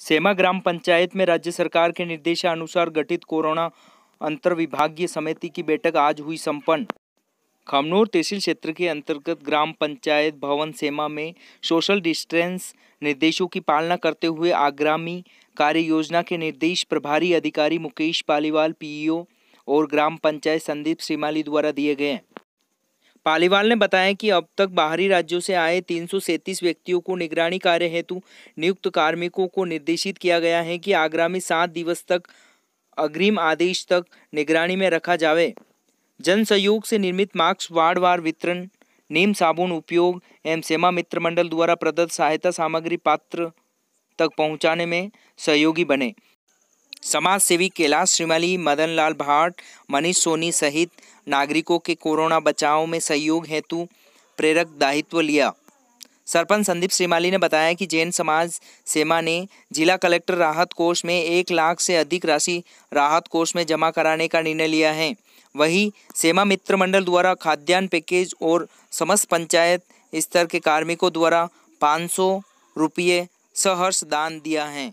सेमा ग्राम पंचायत में राज्य सरकार के निर्देशानुसार गठित कोरोना अंतर विभागीय समिति की बैठक आज हुई संपन्न खमनौर तहसील क्षेत्र के अंतर्गत ग्राम पंचायत भवन सेमा में सोशल डिस्टेंस निर्देशों की पालना करते हुए आग्रामी कार्य योजना के निर्देश प्रभारी अधिकारी मुकेश पालीवाल पीईओ और ग्राम पंचायत संदीप सिमाली द्वारा दिए गए हैं पालीवाल ने बताया कि अब तक बाहरी राज्यों से आए तीन व्यक्तियों को निगरानी कार्य हेतु नियुक्त कार्मिकों को निर्देशित किया गया है कि आगामी सात दिवस तक अग्रिम आदेश तक निगरानी में रखा जावे जन सहयोग से निर्मित मास्क वार्ड वार वितरण नीम साबुन उपयोग एवं सेमा मित्र मंडल द्वारा प्रदत्त सहायता सामग्री पात्र तक पहुंचाने में सहयोगी बने समाज सेवी कैलाश श्रीमली मदन लाल भाट मनीष सोनी सहित नागरिकों के कोरोना बचाव में सहयोग हेतु प्रेरक दायित्व लिया सरपंच संदीप श्रीमाली ने बताया कि जैन समाज सेवा ने जिला कलेक्टर राहत कोष में एक लाख से अधिक राशि राहत कोष में जमा कराने का निर्णय लिया है वही सेमा मित्र मंडल द्वारा खाद्यान्न पैकेज और समस्त पंचायत स्तर के कार्मिकों द्वारा पाँच सौ रुपये सहर्ष दान दिया है